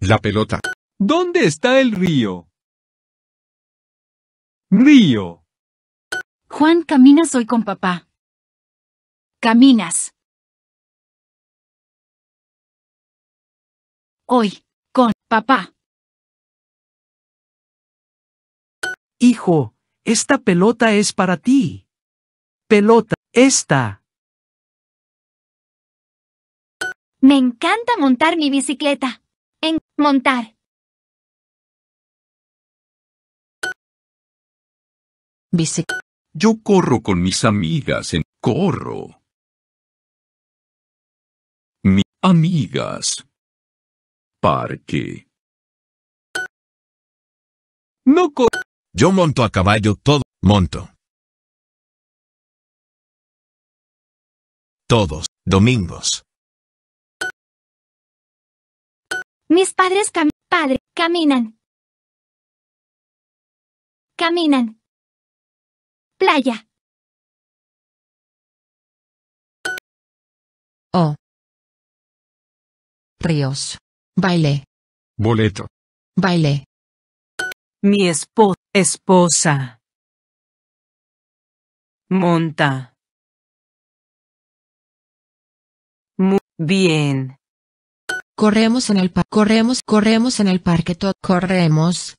La pelota. ¿Dónde está el río? Río. Juan, caminas hoy con papá. Caminas. Hoy, con papá. Hijo, esta pelota es para ti. Pelota, esta. Me encanta montar mi bicicleta. En montar. Bicicleta. Yo corro con mis amigas en corro. Mi amigas. Parque. No corro. Yo monto a caballo todo. Monto. Todos. Domingos. Mis padres padre, caminan. Caminan. Playa. oh Ríos. Baile. Boleto. Baile. Mi espo esposa. Monta. Muy bien. Corremos en el parque. Corremos, corremos en el parque. corremos.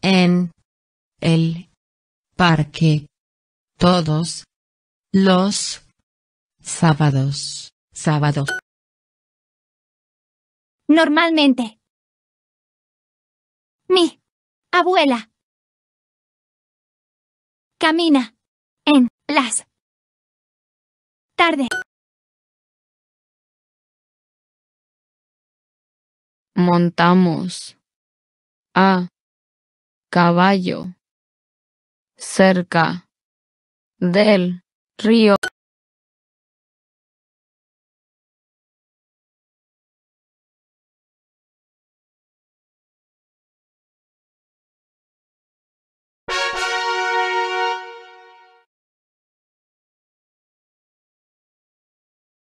En. El. Parque. Todos. Los. Sábados. Sábado. Normalmente. Mi. Abuela. Camina. En. Las. Tarde. montamos a caballo cerca del río.